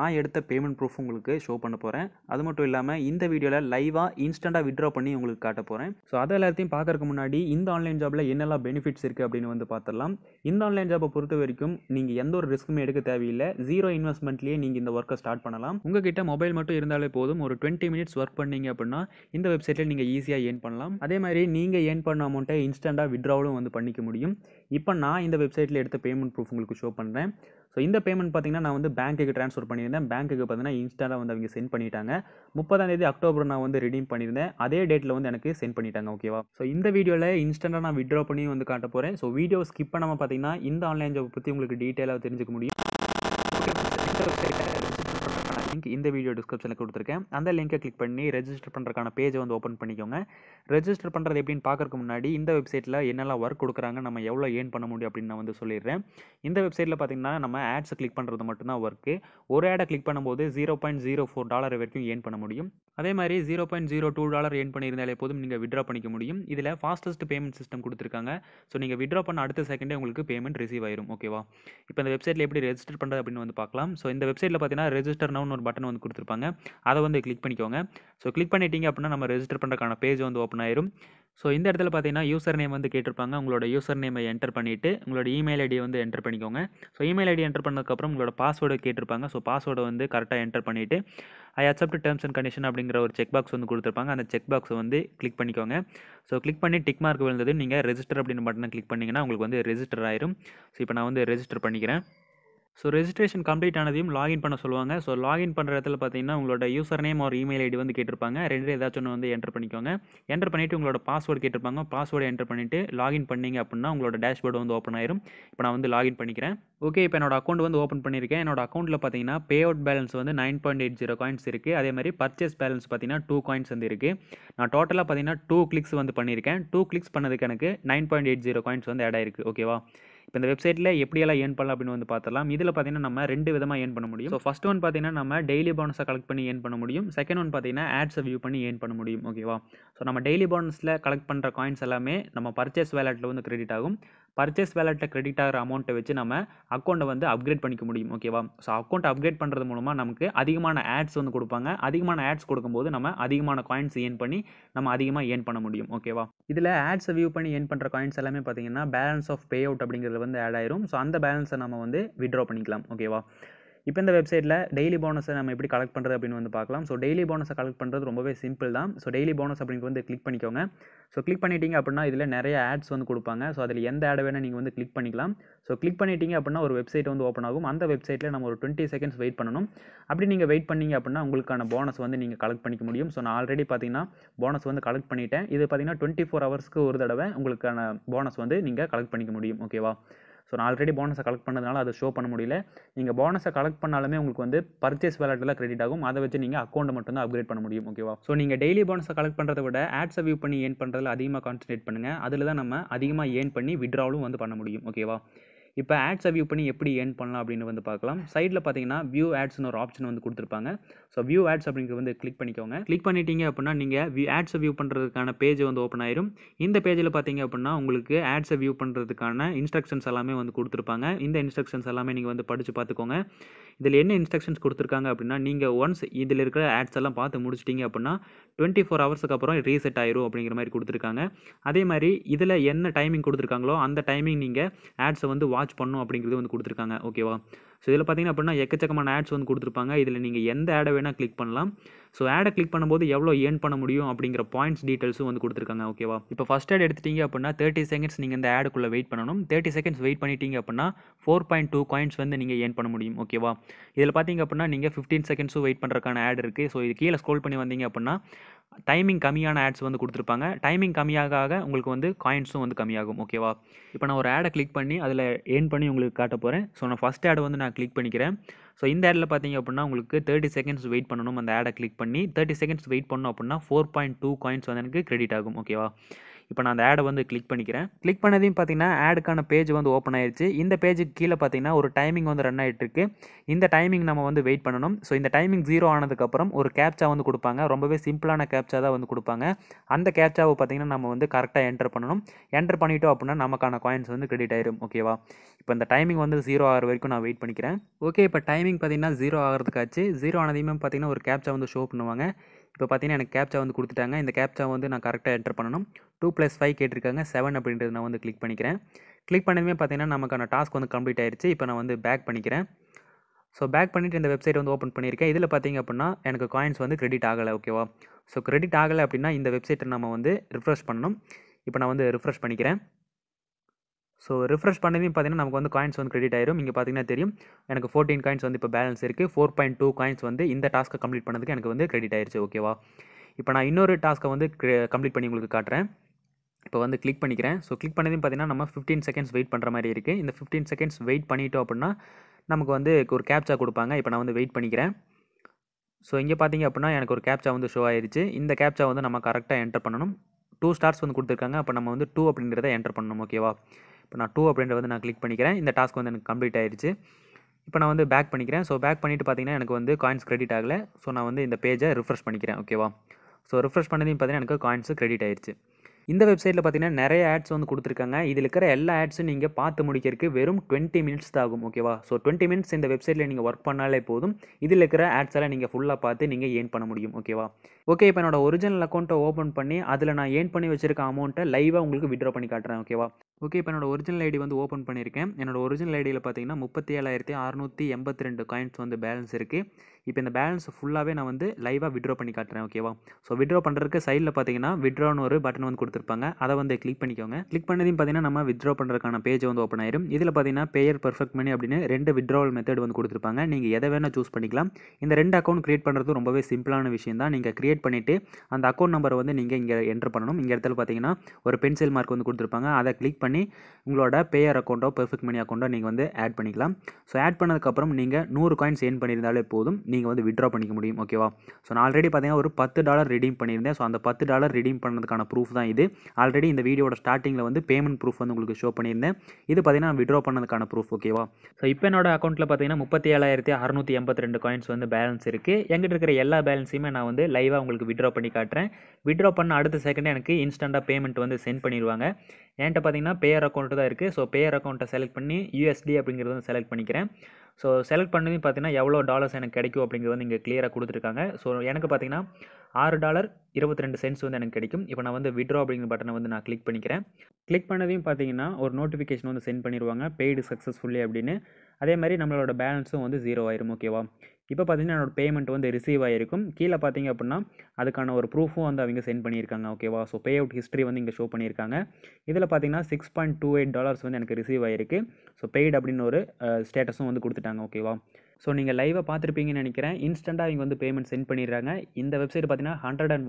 நான் எடுத்த payment proof உங்களுக்கு ஷோ பண்ண போகிறேன் அது மட்டும் இல்லாமல் இந்த வீடியோவில் லைவாக இன்ஸ்டண்ட்டாக விட்ரா பண்ணி உங்களுக்கு காட்ட போகிறேன் ஸோ அதை எல்லாத்தையும் பார்க்கறதுக்கு முன்னாடி இந்த ஆன்லைன் ஜாப்பில் என்னெல்லாம் பெனிஃபிட்ஸ் இருக்குது அப்படின்னு வந்து பார்த்துடலாம் இந்த ஆன்லைன் ஜாப்பை பொறுத்த வரைக்கும் நீங்கள் எந்த ஒரு ரிஸ்க்குமே எடுக்க தேவையில்லை ஜீரோ இன்வெஸ்ட்மெண்ட்லேயே நீங்கள் இந்த ஒர்க்கை ஸ்டார்ட் பண்ணலாம் உங்ககிட்ட மொபைல் மட்டும் இருந்தாலே போதும் ஒரு டுவெண்ட்டி மினிட்ஸ் ஒர்க் பண்ணீங்க அப்படின்னா இந்த வெப்சைட்டில் நீங்கள் ஈஸியாக ஏன் பண்ணலாம் அதே மாதிரி நீங்கள் ஏன் பண்ண அமௌண்ட்டை இன்ஸ்டண்ட்டாக விட்ராவலும் வந்து பண்ணிக்க முடியும் இப்போ நான் இந்த வெப்சைட்டில் எடுத்த பேமெண்ட் ப்ரூஃப் உங்களுக்கு ஷோ பண்ணுறேன் ஸோ இந்த பேமெண்ட் பார்த்திங்கன்னா நான் வந்து பேங்க்குக்கு ட்ரான்ஸ்ஃபர் பண்ணியிருந்தேன் பேங்க்குக்கு பார்த்தீங்கன்னா இன்ஸ்டாவில் வந்து அவங்க சென்ட் பண்ணிட்டாங்க முப்பதாந்தேதி அக்டோபர் நான் வந்து ரிடீம் பண்ணியிருந்தேன் அதே டேட்டில் வந்து எனக்கு சென்ட் பண்ணிட்டாங்க ஓகேவா ஸோ இந்த வீடியோவில் இன்ஸ்டண்ட்டாக நான் விட்ரா பண்ணி வந்து காட்ட போகிறேன் ஸோ வீடியோ ஸ்கிப் பண்ணாமல் பார்த்தீங்கன்னா இந்த ஆன்லைன் ஜாப் பற்றி உங்களுக்கு டீட்டெயிலாக தெரிஞ்சுக்க முடியும் லிங்க் இந்த வீடியோ டிஸ்கிரிப்ஷனில் கொடுத்துருக்கேன் அந்த லிங்கை கிளிக் பண்ணி ரெஜிஸ்டர் பண்ணுறதுக்கான பேஜை வந்து ஓப்பன் பண்ணிக்கோங்க ரெஜிஸ்டர் பண்ணுறது எப்படின்னு பார்க்கறக்கு முன்னாடி இந்த வெப்சைட்டில் என்னெல்லாம் ஒர்க் கொடுக்குறாங்க நம்ம எவ்வளோ ஏன் பண்ண முடியும் அப்படின்னு நான் வந்து சொல்லிடுறேன் இந்த வெப்சைட்டில் பார்த்திங்கன்னா நம்ம ஆட்ஸ் கிளிக் பண்ணுறது மட்டும்தான் ஒர்க்கு ஒரு ஆடை கிளிக் பண்ணும்போது zero point zero four dollar வரைக்கும் ஏன் பண்ண முடியும் அதே மாதிரி zero point zero two dollar ஏன் பண்ணியிருந்தாலே போதும் நீங்கள் விட்ரா பண்ணிக்க முடியும் இதில் ஃபாஸ்டஸ்ட் பேமெண்ட் சிஸ்டம் கொடுத்துருக்காங்க ஸோ நீங்கள் விட்ரா பண்ண அடுத்த செகண்டே உங்களுக்கு பேமெண்ட் ரிசீவ் ஆயிரும் ஓகேவா இப்போ இந்த வெப்சைட்டில் எப்படி ரெஜிஸ்டர் பண்ணுறது அப்படின்னு வந்து பார்க்கலாம் ஸோ இந்த வெப்சைட்டில் பார்த்தீங்கன்னா ரெஜிஸ்டர் நவுன் ஒரு பட்டன் வந்து கொடுத்துருப்பாங்க அதை வந்து கிளிக் பண்ணிக்கோங்க ஸோ கிளிக் பண்ணிட்டீங்க அப்படின்னா நம்ம ரெஜிஸ்டர் பண்ணுறதுக்கான பேஜ் வந்து ஓப்பன் ஆயிரும் ஸோ இந்த இடத்துல பார்த்தீங்கன்னா யூசர் நேம் வந்து கேட்டிருப்பாங்க உங்களோட யூசர் நேமை என்டர் பண்ணிவிட்டு உங்களோட இமெயில் ஐடி வந்து என்டர் பண்ணிக்கோங்க ஸோ இமெயில் ஐடி என்டர் பண்ணதுக்கப்புறம் உங்களோட பாஸ்வேர்டு கேட்டிருப்பாங்க ஸோ பாஸ்வேர்டை வந்து கரெக்டாக என்டர் பண்ணிவிட்டு I accept terms and condition அப்படிங்கிற ஒரு செக் பாக்ஸ் வந்து கொடுத்துருப்பாங்க அந்த செக் பாக்ஸை வந்து கிளிக் பண்ணிக்கோங்க ஸோ கிளிக் பண்ணி டிக் மார்க் விழுந்தது நீங்கள் ரெஜிஸ்டர் அப்படின்னு பட்டனை கிளிக் பண்ணிங்கன்னா உங்களுக்கு வந்து ரெஜிஸ்டர் ஆயிரும் ஸோ இப்போ நான் வந்து ரெஜிஸ்டர் பண்ணிக்கிறேன் ஸோ ரெஜிஸ்ட்ரேஷன் கம்ப்ளீட் ஆனதையும் லாகின் பண்ண சொல்லுவாங்க ஸோ லாகின் பண்ணுற இடத்துல பார்த்தீங்கன்னா உங்களோட யூசர் நேம் ஒரு இமெயில் ஐடி வந்து கேட்டிருப்பாங்க ரெண்டு ஏதாச்சும் ஒன்று வந்து என்டர் பண்ணிக்கோங்க என்டர் பண்ணிவிட்டு உங்களோட பாஸ்வேர்டு கேட்டிருப்பாங்க பாஸ்வேர்டு என்டர் பண்ணிவிட்டு லாகின் பண்ணிங்க அப்படின்னா உங்களோட டேஷ்போர்டு வந்து ஓப்பன் ஆயிரும் இப்போ நான் வந்து லாகின் பண்ணிக்கிறேன் ஓகே இப்போ என்னோட அக்கௌண்ட் வந்து ஓப்பன் பண்ணியிருக்கேன் என்னோட அக்கௌண்ட்டில் பார்த்தீங்கன்னா பே அவுட் பேலன்ஸ் வந்து nine point eight zero coins இருக்குது அதே மாதிரி பர்ச்சேஸ் பேலன்ஸ் பார்த்தீங்கன்னா டூ காயின்ஸ் வந்து இருக்குது நான் டோட்டலாக பார்த்தீங்கன்னா டூ கிளிக்ஸ் வந்து பண்ணியிருக்கேன் டூ கிளிக்ஸ் பண்ணதுக்கு எனக்கு nine point eight zero coins வந்து ஆட் ஆயிருக்கு ஓகேவா இப்போ இந்த வெப்சைட்டில் எப்படியெல்லாம் ஏன் பண்ணலாம் அப்படின்னு வந்து பார்த்துலாம் இதில் பார்த்தீங்கன்னா நம்ம ரெண்டு விதமாக ஏர்ன் பண்ண முடியும் ஸோ ஃபஸ்ட் ஒன் பார்த்தீங்கன்னா நம்ம டெய்லி போனஸை கலெக்ட் பண்ணி ஏன் பண்ண முடியும் செகண்ட் ஒன் பார்த்தீங்கன்னா ஆட்ஸை வியூ பண்ணி ஏன் பண்ண முடியும் ஓகேவா ஸோ நம்ம டெய்லி போனஸில் கலெக்ட் பண்ணுற காயின்ஸ் எல்லாமே நம்ம பர்ச்சேஸ் வேலட்டில் வந்து கிரெடிட் ஆகும் பர்ச்சேஸ் வேலெட்டில் கிரெடிட் ஆகிற அமௌண்ட்டை வச்சு நம்ம அக்கௌண்ட்டை வந்து அப்கிரேட் பண்ணிக்க முடியும் ஓகேவா ஸோ அக்கௌண்ட் அப்கிரேட் பண்ணுறது மூலமாக நமக்கு அதிகமான ஆட்ஸ் வந்து கொடுப்பாங்க அதிகமான ஆட்ஸ் கொடுக்கும்போது நம்ம அதிகமான காயின்ஸ் ஏர்ன் பண்ணி நம்ம அதிகமாக ஏர்ன் பண்ண முடியும் ஓகேவா இதில் ஆட்ஸை வியூ பண்ணி ஏர்ன் பண்ணுற காயின்ஸ் எல்லாமே பார்த்தீங்கன்னா பேலன்ஸ் ஆஃப் பே அவுட் அப்படிங்கிறது வந்து ஆட் ஆயிரும் ஸோ அந்த பேலன்ஸை நம்ம வந்து விட்ரா பண்ணிக்கலாம் ஓகேவா இப்போ இந்த வெப்சைட்டில் டெய்லி போனஸை நம்ம எப்படி கலெக்ட் பண்ணுறது அப்படின்னு வந்து பார்க்கலாம் ஸோ டெய்லி போனஸை கலெக்ட் பண்ணுறது ரொம்பவே சிம்பிள் தான் ஸோ டெய்லி போனஸ் அப்படின்னு வந்து கிளிக் பண்ணிக்கோங்க ஸோ கிளிக் பண்ணிட்டீங்க அப்படின்னா இதில் நிறைய ஆட்ஸ் வந்து கொடுப்பாங்க ஸோ அதில் எந்த ஆட் வேணால் நீங்கள் வந்து கிளிக் பண்ணிக்கலாம் ஸோ கிளிக் பண்ணிட்டீங்க அப்படின்னா ஒரு வெப்சைட் வந்து ஓப்பன் ஆகும் அந்த வெப்சைட்டில் நம்ம ஒரு டுவெண்ட்டி செகண்ட்ஸ் வெயிட் பண்ணணும் அப்படி நீங்கள் வெயிட் பண்ணீங்க அப்படின்னா உங்களுக்கான போனஸ் வந்து நீங்கள் கலெக்ட் பண்ணிக்க முடியும் ஸோ நான் ஆல்ரெடி பார்த்தீங்கன்னா போனஸ் வந்து கலெக்ட் பண்ணிட்டேன் இது பார்த்தீங்கன்னா டுவெண்ட்டி ஃபோர் ஹவர்ஸ்க்கு ஒரு தடவை உங்களுக்கான போனஸ் வந்து நீங்கள் கலெக்ட் பண்ணிக்க முடியும் ஓகேவா ஸோ நான் ஆல்ரெடி போனஸை கலெக்ட் பண்ணதுனால அதை ஷோ பண்ண முடியல நீங்கள் போனஸை கலெக்ட் பண்ணாலுமே உங்களுக்கு வந்து பர்ச்சேஸ் வேலட்டில் கிரெடிட் ஆகும் அதை வச்சு நீங்கள் அக்கௌண்ட் மட்டும் தான் அப்கிரேட் பண்ண முடியும் ஓகேவா ஸோ நீங்கள் டெய்லி போனஸை கலெக்ட் பண்ணுறத விட ஆட்ஸை வியூ பண்ணி ஏன் பண்ணுறதுல அதிகமாக கான்சன்ட்ரேட் பண்ணுங்கள் அதில் தான் நம்ம அதிகமாக ஏன் பண்ணி விட்ராவலும் வந்து பண்ண முடியும் ஓகேவா இப்போ ஆட்ஸை வியூ பண்ணி எப்படி ஏர்ன் பண்ணலாம் அப்படின்னு வந்து பார்க்கலாம் சைடில் பார்த்தீங்கன்னா வியூ ஆட்ஸ்னு ஒரு ஆப்ஷன் வந்து கொடுத்துருப்பாங்க ஸோ வியூ ஆட்ஸ் அப்படிங்கிறது வந்து கிளிக் பண்ணிக்கோங்க கிளிக் பண்ணிட்டீங்க அப்படின்னா நீங்கள் வியூ ஆட்ஸை வியூ பண்ணுறதுக்கான பேஜ் வந்து ஓப்பன் ஆயிரும் இந்த பேஜில் பார்த்தீங்க அப்படின்னா உங்களுக்கு ஆட்ஸை வியூ பண்ணுறதுக்கான இன்ஸ்ட்ரக்ஷன்ஸ் எல்லாமே வந்து கொடுத்துருப்பாங்க இந்த இன்ஸ்ட்ரக்ஷன்ஸ் எல்லாமே நீங்கள் வந்து படித்து பார்த்துக்கோங்க இதில் என்ன இன்ஸ்ட்ரக்ஷன்ஸ் கொடுத்துருக்காங்க அப்படின்னா நீங்கள் ஒன்ஸ் இதில் இருக்கிற ஆட்ஸ் எல்லாம் பார்த்து முடிச்சிட்டிங்க அப்படின்னா டுவெண்ட்டி ஃபோர் ஹவர்ஸுக்கு அப்புறம் ரீசெட் ஆயிரும் அப்படிங்கிற மாதிரி கொடுத்துருக்காங்க அதே மாதிரி இதில் என்ன டைமிங் கொடுத்துருக்காங்களோ அந்த டைமிங் நீங்கள் ஆட்ஸை வந்து வாட்ச் வாட்ச் பண்ணும் அப்படிங்கிறது வந்து கொடுத்துருக்காங்க ஓகேவா ஸோ இதில் பார்த்தீங்கன்னா அப்படின்னா எக்கச்சக்கமான ஆட்ஸ் வந்து கொடுத்துருப்பாங்க இதில் நீங்கள் எந்த ஆடை வேணால் கிளிக் பண்ணலாம் ஸோ ஆடை கிளிக் பண்ணும்போது எவ்வளோ ஏர்ன் பண்ண முடியும் அப்படிங்கிற பாயிண்ட்ஸ் டீட்டெயில்ஸும் வந்து கொடுத்துருக்காங்க ஓகேவா இப்போ ஃபஸ்ட் ஆட் எடுத்துட்டீங்க அப்படின்னா தேர்ட்டி செகண்ட்ஸ் நீங்கள் இந்த ஆடுக்குள்ளே வெயிட் பண்ணணும் தேர்ட்டி செகண்ட்ஸ் வெயிட் பண்ணிட்டீங்க அப்படின்னா ஃபோர் பாயிண்ட் டூ காயின்ஸ் வந்து நீங்கள் ஏர்ன் பண்ண முடியும் ஓகேவா இதில் பார்த்தீங்க அப்படின்னா நீங்கள் ஃபிஃப்டீன் செகண்ட்ஸும் வெயிட் பண்ணுறக்கான ஆட் இருக்குது ஸோ இது கீழே ஸ்க்ரோல் பண்ணி வந்தீங்க அப்படின்னா டைமிங் கம்மியான ஆட்ஸ் வந்து கொடுத்துருப்பாங்க டைமிங் கம்மியாக ஆக உங்களுக்கு வந்து காயின்ஸும் வந்து கம்மியாகும் ஓகேவா இப்போ நான் ஒரு ஆடை கிளிக் பண்ணி அதில் ஏர்ன் பண்ணி உங்களுக்கு காட்ட போகிறேன் ஸோ நான் ஃபஸ்ட் ஆடை வந்து நான் கிளிக் பண்ணிக்கிறேன் ஸோ இந்த ஆடில் பார்த்தீங்க அப்படின்னா உங்களுக்கு தேர்ட்டி செகண்ட்ஸ் வெயிட் பண்ணணும் அந்த ஆடை கிளிக் பண்ணி தேர்ட்டி செகண்ட்ஸ் வெயிட் பண்ணணும் அப்படின்னா ஃபோர் பாயிண்ட் டூ காயின்ஸ் வந்து எனக்கு கிரெடிட் ஆகும் ஓகேவா இப்போ நான் அந்த ஆடை வந்து கிளிக் பண்ணிக்கிறேன் கிளிக் பண்ணதையும் பார்த்தீங்கன்னா ஆடுக்கான பேஜ் வந்து ஓப்பன் ஆயிடுச்சு இந்த பேஜுக்கு கீழே பார்த்தீங்கன்னா ஒரு டைமிங் வந்து ரன் ஆகிட்டு இருக்கு இந்த டைமிங் நம்ம வந்து வெயிட் பண்ணணும் ஸோ இந்த டைமிங் ஜீரோ ஆனதுக்கப்புறம் ஒரு கேப்சா வந்து கொடுப்பாங்க ரொம்பவே சிம்பிளான கேப்சா தான் வந்து கொடுப்பாங்க அந்த கேப்சாவை பார்த்தீங்கன்னா நம்ம வந்து கரெக்டாக என்டர் பண்ணணும் என்டர் பண்ணிட்டோம் அப்படின்னா நமக்கான காயின்ஸ் வந்து கிரெடிட் ஆயிரும் ஓகேவா இப்போ இந்த டைமிங் வந்து ஜீரோ ஆகிற வரைக்கும் நான் வெயிட் பண்ணிக்கிறேன் ஓகே இப்போ டைமிங் பார்த்தீங்கன்னா ஜீரோ ஆகிறதுக்காச்சு ஜீரோ ஆனதையுமே பார்த்தீங்கன்னா ஒரு கேப்சா வந்து ஷோ பண்ணுவாங்க இப்போ பார்த்தீங்கன்னா எனக்கு கேப்சா வந்து கொடுத்துட்டாங்க இந்த கேப்ச்சா வந்து நான் கரெக்டாக என்டர் பண்ணணும் டூ ப்ளஸ் ஃபைவ் கேட்டிருக்காங்க செவன் அப்படின்றது நான் வந்து கிளிக் பண்ணிக்கிறேன் கிளிக் பண்ணதுமே பார்த்தீங்கன்னா நமக்கான டாஸ்க் வந்து கம்ப்ளீட் ஆயிடுச்சு இப்போ நான் வந்து பேக் பண்ணிக்கிறேன் ஸோ பேக் பண்ணிவிட்டு இந்த வெப்சைட் வந்து ஓப்பன் பண்ணியிருக்கேன் இதில் பார்த்தீங்க அப்படின்னா எனக்கு காயின்ஸ் வந்து கிரெடிட் ஆகலை ஓகேவா ஸோ கிரெடிட் ஆகலை அப்படின்னா இந்த வெப்சைட்டை நம்ம வந்து ரிஃப்ரெஷ் பண்ணணும் இப்போ நான் வந்து ரிஃப்ரெஷ் பண்ணிக்கிறேன் ஸோ ரிஃப்ரெஷ் பண்ணதையும் பார்த்தீங்கன்னா நமக்கு வந்து காயின்ஸ் வந்து கிரெடிட் ஆயிரும் இங்கே பார்த்தீங்கன்னா தெரியும் எனக்கு ஃபோர்டீன் காயின்ஸ் வந்து இப்போ பேலன்ஸ் இருக்குது ஃபோர் பாயிண்ட் டூ காயின்ஸ் வந்து இந்த டாஸ்க்கை கம்ப்ளீட் பண்ணதுக்கு எனக்கு வந்து கிரெடிட் ஆயிடுச்சு ஓகேவா இப்போ நான் இன்னொரு டாஸ்க்கை வந்து கம்ப்ளீட் பண்ணி உங்களுக்கு காட்டுறேன் இப்போ வந்து கிளிக் பண்ணிக்கிறேன் ஸோ கிளிக் பண்ணதையும் பார்த்தீங்கன்னா நம்ம ஃபிஃப்டீன் செகண்ட்ஸ் வெயிட் பண்ணுற மாதிரி இருக்குது இந்த ஃபிஃப்டீன் செகண்ட்ஸ் வெயிட் பண்ணிட்டோம் அப்படின்னா நமக்கு வந்து ஒரு கேப்ச்சா கொடுப்பாங்க இப்போ நான் வந்து வெயிட் பண்ணிக்கிறேன் ஸோ இங்கே பார்த்தீங்க அப்படின்னா எனக்கு ஒரு கேப்ச்சா வந்து ஷோ ஆயிடுச்சு இந்த கேப்ச்சா வந்து நம்ம கரெக்டாக என்டர் பண்ணணும் டூ ஸ்டார்ஸ் வந்து கொடுத்துருக்காங்க அப்போ நம்ம வந்து டூ அப்படிங்கிறத என்டர் பண்ணணும் ஓகேவா இப்போ நான் டூ அப்படின்ற வந்து நான் கிளிக் பண்ணிக்கிறேன் இந்த டாஸ்க் வந்து எனக்கு கம்ப்ளீட் ஆயிடுச்சு இப்போ நான் வந்து பேக் பண்ணிக்கிறேன் ஸோ பேக் பண்ணிவிட்டு பார்த்தீங்கன்னா எனக்கு வந்து காயின்ஸ் கிரெடிட் ஆகலை ஸோ நான் வந்து இந்த பேஜை ரிஃப்ரெஷ் பண்ணிக்கிறேன் ஓகேவா ஸோ ரிஃப்ரெஷ் பண்ணதையும் பார்த்தீங்கன்னா எனக்கு காயின்ஸு கிரெடிட் ஆயிடுச்சு இந்த வெப்சைட்டில் பார்த்தீங்கன்னா நிறைய ஆட்ஸ் வந்து கொடுத்துருக்காங்க இதில் இருக்கிற எல்லா ஆட்ஸும் நீங்கள் பார்த்து முடிக்கிறதுக்கு வெறும் டுவெண்ட்டி மினிட்ஸ் தான் ஆகும் ஓகேவா ஸோ டுவெண்ட்டி மினிட்ஸ் இந்த வெப்சைட்டில் நீங்கள் ஒர்க் பண்ணாலே போதும் இதில் இருக்கிற ஆட்ஸ் எல்லாம் நீங்கள் ஃபுல்லாக பார்த்து நீங்கள் ஏர்ன் பண்ண முடியும் ஓகேவா ஓகே இப்போ என்னோட ஒரிஜினல் அக்கௌண்ட்டை ஓப்பன் பண்ணி அதில் நான் ஏர்ன் பண்ணி வச்சிருக்க அமௌண்ட்டை லைவாக உங்களுக்கு விட்ரா பண்ணி காட்டுறேன் ஓகேவா ஓகே இப்போ என்னோடய ஒரிஜினல் ஐடி வந்து ஓப்பன் பண்ணியிருக்கேன் என்னோடய ஒரிஜினல் ஐடியில் பார்த்தீங்கன்னா முப்பத்தி ஏழாயிரத்தி அறநூற்றி எண்பத்தி ரெண்டு காயின்ஸ் வந்து பேலன்ஸ் இருக்குது இப்போ இந்த பேலன்ஸ் ஃபுல்லாகவே நான் வந்து லைவாக விட்ரா பண்ணி காட்டுறேன் ஓகேவா ஸோ விட்ரா பண்ணுறதுக்கு சைடில் பார்த்தீங்கன்னா விட்ரான்னு ஒரு பட்டன் வந்து கொடுத்துருப்பாங்க அதை வந்து கிளிக் பண்ணிக்கோங்க கிளிக் பண்ணதையும் பார்த்தீங்கன்னா நம்ம விட்ரா பண்ணுறதுக்கான பேஜ் வந்து ஓப்பன் ஆயிரும் இதில் பார்த்தீங்கன்னா பேயர் பர்ஃபெக்ட் மணி அப்படின்னு ரெண்டு விட்ராவல் மெத்தட் வந்து கொடுத்துருப்பாங்க நீங்கள் எதை வேணால் சூஸ் பண்ணிக்கலாம் இந்த ரெண்டு அக்கௌண்ட் க்ரியேட் பண்ணுறது ரொம்பவே சிம்பிளான விஷயம் தான் நீங்கள் கிரியேட் பண்ணிவிட்டு அந்த அக்கௌண்ட் நம்பரை வந்து நீங்கள் இங்கே என்ட்ரு பண்ணணும் இங்கே இடத்துல பார்த்தீங்கன்னா ஒரு பென்சில் மார்க் வந்து கொடுத்துருப்பாங்க அதை கிளிக் பண்ணி உங்களோட பேயர் அக்கௌண்ட்டோ பர்ஃபெக்ட் மணி அக்கௌண்ட்டோ நீங்கள் வந்து ஆட் பண்ணிக்கலாம் ஸோ ஆட் பண்ணதுக்கப்புறம் நீங்கள் நூறு காயின்ஸ் ஏன் பண்ணியிருந்தாலே போதும் நீங்கள் வந்து விட்ரா பண்ணிக்க முடியும் ஓகேவா ஸோ நான் ஆல்ரெடி பார்த்தீங்கன்னா ஒரு பத்து டாலர் ரிடீம் பண்ணியிருந்தேன் ஸோ அந்த பத்து டாலர் ரிடீம் பண்ணதுக்கான ப்ரூஃப் தான் இது ஆல்ரெடி இந்த வீடியோட ஸ்டார்டிங்கில் வந்து பேமெண்ட் ப்ரூஃப் வந்து உங்களுக்கு ஷோ பண்ணியிருந்தேன் இது பார்த்தீங்கன்னா விட்ரா பண்ணதுக்கான ப்ரூஃப் ஓகேவா ஸோ இப்போ என்னோட அக்கௌண்ட்டில் பார்த்தீங்கன்னா முப்பத்தி ஏழாயிரத்தி அறுநூற்றி எண்பத்தி ரெண்டு காயின்ஸ் வந்து பேலன்ஸ் இருக்குது எங்கிட்ட இருக்கிற எல்லா பேலன்ஸையுமே நான் வந்து லைவாக உங்களுக்கு விட்ரா பண்ணி காட்டுறேன் விட்ரா பண்ண அடுத்த செகண்ட் எனக்கு இன்ஸ்டண்ட்டாக பேமெண்ட் வந்து சென்ட் பண்ணிடுவாங்க என்கிட்ட பார்த்தீங்கன்னா பேயர் அக்கௌண்ட்டு தான் இருக்குது ஸோ பேயர் அக்கௌண்ட்டை செலக்ட் பண்ணி யூஎஸ்டி அப்படிங்கிறது வந்து செலக்ட் பண்ணிக்கிறேன் ஸோ செலக்ட் பண்ணி பார்த்தீங்கன்னா எவ்வளோ டாலர்ஸ் எனக்கு கிடைக்கும் அப்படிங்கிறது வந்து இங்கே கிளியராக கொடுத்துருக்காங்க ஸோ எனக்கு பார்த்தீங்கன்னா ஆறு டாலர் இருபத்தி ரெண்டு சென்ட்ஸ் வந்து எனக்கு கிடைக்கும் இப்போ நான் வந்து விட்ரா அப்படிங்கிற பட்டனை வந்து நான் கிளிக் பண்ணிக்கிறேன் கிளிக் பண்ணதையும் பார்த்தீங்கன்னா ஒரு நோட்டிஃபிகேஷன் வந்து சென்ட் பண்ணிடுவாங்க பெய்டு சக்ஸஸ்ஃபுல்லி அப்படின்னு அதே மாதிரி நம்மளோட பேலன்ஸும் வந்து ஜீரோ ஆயிரும் ஓகேவா இப்போ பார்த்தீங்கன்னா என்னோடய பேமெண்ட் வந்து ரிசீவ் ஆகிருக்கும் கீழே பார்த்தீங்க அப்படின்னா அதுக்கான ஒரு ப்ரூஃபும் வந்து அவங்க சென்ட் பண்ணியிருக்காங்க ஓகேவா ஸோ பே அவுட் ஹிஸ்ட்ரி வந்து இங்கே ஷோ பண்ணியிருக்காங்க இதில் பார்த்தீங்கன்னா six point two eight dollars வந்து எனக்கு ரிசீவ் ஆகிருக்கு ஸோ பெய்டு அப்படின்னு ஒரு ஸ்டேட்டஸும் வந்து கொடுத்துட்டாங்க ஓகேவா ஸோ நீங்கள் லைவாக பார்த்துருப்பீங்கன்னு நினைக்கிறேன் இன்ஸ்டண்ட்டாக இவங்க வந்து பேமெண்ட் சென்ட் பண்ணிடுறாங்க இந்த வெப்சைட் பார்த்தீங்கன்னா ஹண்ட்ரட் அண்ட்